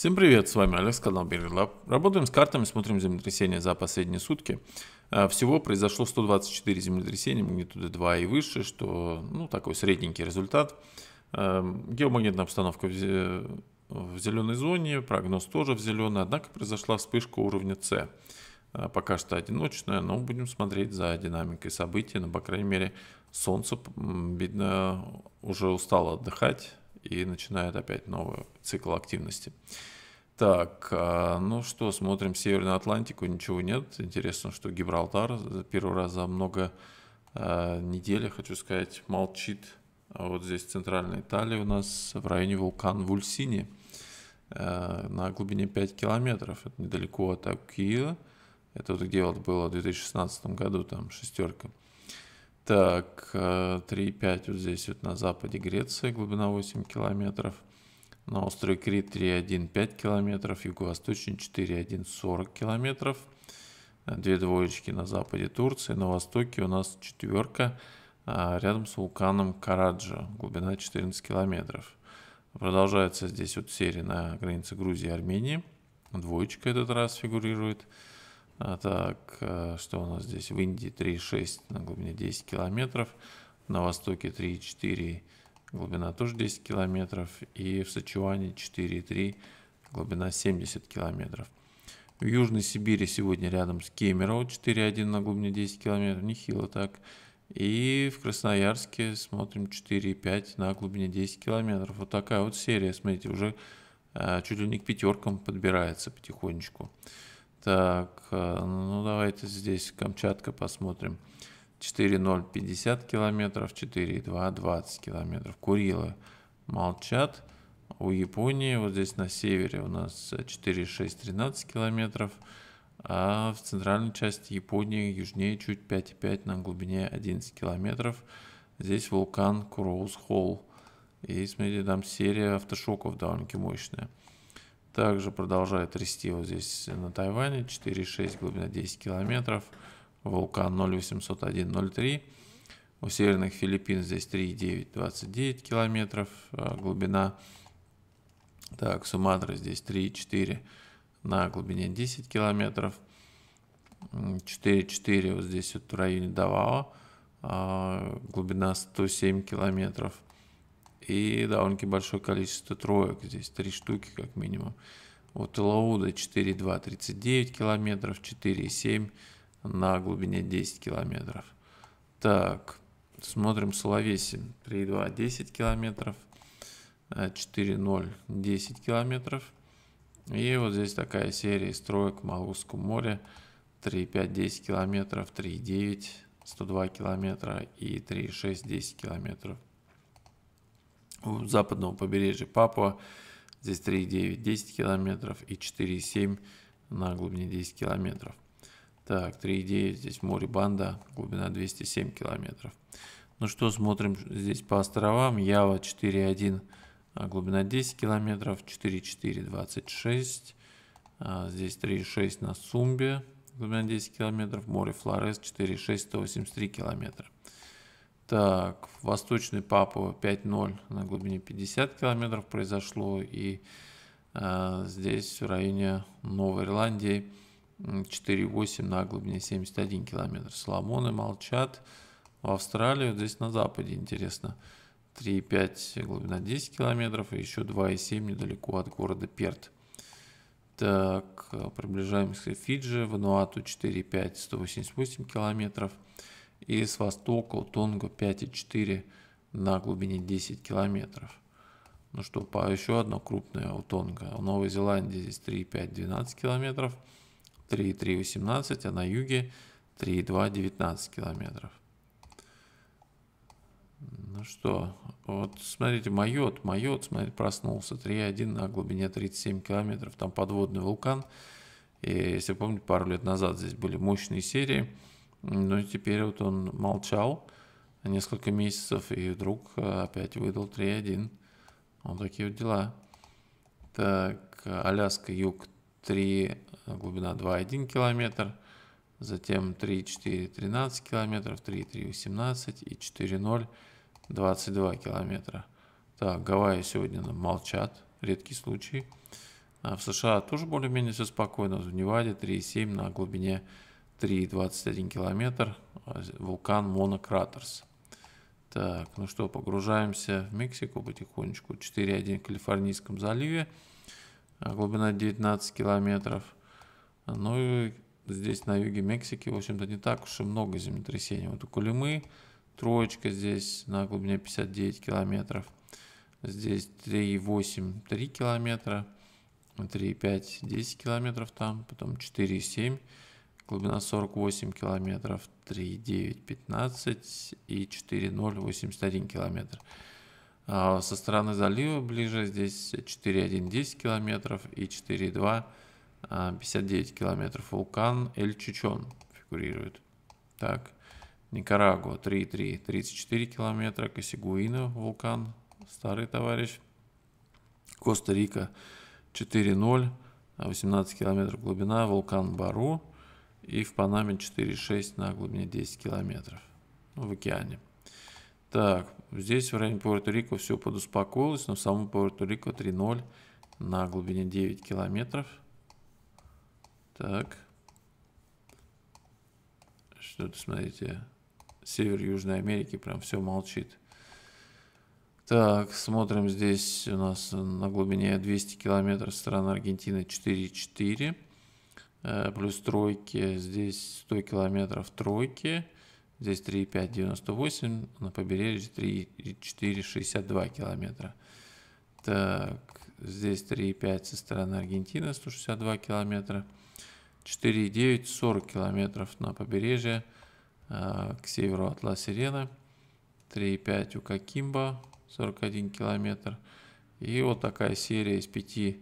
Всем привет, с вами Алекс, канал Берерлаб. Работаем с картами, смотрим землетрясения за последние сутки. А, всего произошло 124 землетрясения, магнитуды 2 и выше, что ну, такой средненький результат. А, геомагнитная обстановка в, в зеленой зоне, прогноз тоже в зеленой, однако произошла вспышка уровня С. А, пока что одиночная, но будем смотреть за динамикой событий. Но, ну, по крайней мере, солнце, видно, уже устало отдыхать и начинает опять новый цикл активности. Так, э, ну что, смотрим Северную Атлантику, ничего нет. Интересно, что Гибралтар первый раз за много э, недель, хочу сказать, молчит. А вот здесь центральная Италия у нас в районе вулкан Вульсини э, на глубине 5 километров. Это недалеко от Акила. Это вот где вот было в 2016 году, там шестерка. Так, 3,5 э, вот здесь вот на западе Греции, глубина 8 километров. На острове Крит 3,1 5 километров, юго-восточный 4,1 40 километров. Э, две двоечки на западе Турции, на востоке у нас четверка, а рядом с вулканом Караджа, глубина 14 километров. Продолжается здесь вот серия на границе Грузии и Армении. Двоечка этот раз фигурирует. А, так, э, что у нас здесь? В Индии 3,6 на глубине 10 километров. На востоке 3,4, глубина тоже 10 километров. И в Сычуане 4,3, глубина 70 километров. В Южной Сибири сегодня рядом с Кемерово 4,1 на глубине 10 километров. Нехило так. И в Красноярске смотрим 4,5 на глубине 10 километров. Вот такая вот серия, смотрите, уже э, чуть ли не к пятеркам подбирается потихонечку. Так, э, ну давайте здесь Камчатка посмотрим. 4.0 50 километров, 4.2 20 километров. Курилы молчат. У Японии вот здесь на севере у нас 4.6 13 километров, а в центральной части Японии южнее чуть 5.5 на глубине 11 километров. Здесь вулкан Куроуз Холл. И смотрите, там серия автошоков довольно-таки мощная. Также продолжает расти вот здесь на Тайване. 4,6, глубина 10 километров. Вулкан 0,801,03. У северных Филиппин здесь 3,9, 29 километров а, глубина. Так, Суматра здесь 3,4 на глубине 10 километров. 4,4 вот здесь вот в районе Давао. А, глубина 107 километров и довольно-таки большое количество троек, здесь три штуки как минимум. Вот Лауда 4,2 39 километров, 4,7 на глубине 10 километров. Так, смотрим Соловесин 3,2 10 километров, 4,0 э, 10 километров. И вот здесь такая серия строек Малузского моря 3,5 10 километров, 3,9 102 километра и 3,6 10 километров западного побережья Папуа. Здесь 3,9 10 километров и 4,7 на глубине 10 километров. Так, 3,9 здесь море Банда, глубина 207 километров. Ну что, смотрим здесь по островам. Ява 4,1, а, глубина 10 километров, 4,4 26. А, здесь 3,6 на Сумбе, глубина 10 километров. Море Флорес 4,6 183 километра. Так, в Восточный Папу 5.0 на глубине 50 километров произошло. И э, здесь в районе Новой Ирландии 4.8 на глубине 71 километр. Соломоны молчат. В Австралию здесь на западе, интересно. 3,5 глубина 10 километров и еще 2,7 недалеко от города Перт. Так, э, приближаемся к Фиджи, Вануату 4,5, 188 километров и с востока у Тонго 5,4 на глубине 10 километров. Ну что, по еще одно крупное у Тонго. У Новой Зеландии здесь 3,5 12 километров, 3,3 18, а на юге 3,2 19 километров. Ну что, вот смотрите, Майот, Майот, смотрите, проснулся. 3,1 на глубине 37 километров. Там подводный вулкан. И если помните, пару лет назад здесь были мощные серии. Но ну теперь вот он молчал несколько месяцев, и вдруг э, опять выдал 3.1. Вот такие вот дела. Так, Аляска, юг 3, глубина 2,1 километр. Затем 3,4, 13 километров, 3,3, 18 и 4,0, 22 километра. Так, Гавайи сегодня молчат, редкий случай. А в США тоже более-менее все спокойно. В Неваде 3,7 на глубине 3,21 километр, а, вулкан Монократers. Так, ну что, погружаемся в Мексику потихонечку. 4,1 в Калифорнийском заливе, а, глубина 19 километров. Ну и здесь на юге Мексики, в общем-то, не так уж и много землетрясений. Вот у Кулимы троечка здесь на глубине 59 километров. Здесь 3,8, 3 километра. 3,5, 10 километров там, потом 4,7 глубина 48 километров, 3, 9, 15 и 4, 0, 81 километр. А со стороны залива ближе здесь 4, 1, 10 километров и 4, 2, 59 километров. Вулкан Эль Чичон фигурирует. Так, Никарагуа 3, 3, 34 километра, Косигуина вулкан, старый товарищ. Коста-Рика 4, 0, 18 километров глубина, вулкан Бару и в Панаме 4,6 на глубине 10 километров ну, в океане. Так, здесь в районе Пуэрто-Рико все подуспокоилось, но в самом Пуэрто-Рико 3,0 на глубине 9 километров. Так. Что-то, смотрите, север Южной Америки прям все молчит. Так, смотрим здесь у нас на глубине 200 километров страна Аргентины 4,4. Э, плюс тройки, здесь 100 километров тройки, здесь 3,598, на побережье 3,462 километра. Так, здесь 3,5 со стороны Аргентины 162 километра, 4,9 40 километров на побережье э, к северу от Ла-Сирена, 3,5 у Кокимба 41 километр. И вот такая серия из пяти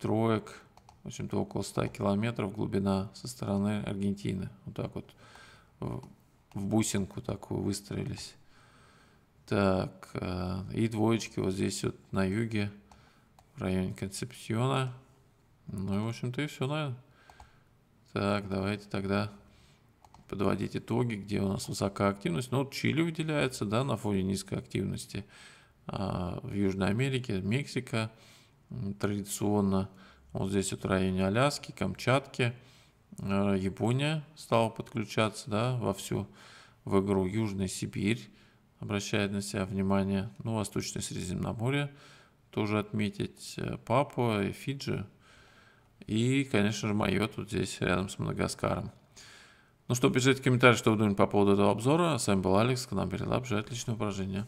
троек – в общем-то, около 100 километров глубина со стороны Аргентины. Вот так вот э, в бусинку такую выстроились. Так, э, и двоечки вот здесь вот на юге, в районе Концепсиона. Ну и, в общем-то, и все, наверное. Так, давайте тогда подводить итоги, где у нас высокая активность. Ну, вот Чили выделяется, да, на фоне низкой активности. А в Южной Америке, Мексика традиционно – вот здесь вот в районе Аляски, Камчатки, э, Япония стала подключаться да, вовсю в игру. Южная Сибирь обращает на себя внимание. Ну, Восточное Средиземноморье тоже отметить. Э, Папу и Фиджи. И, конечно же, мое тут здесь рядом с Мадагаскаром. Ну что, пишите комментарии, что вы думаете по поводу этого обзора. С вами был Алекс, нам Перелап. Желаю отличное упражнение.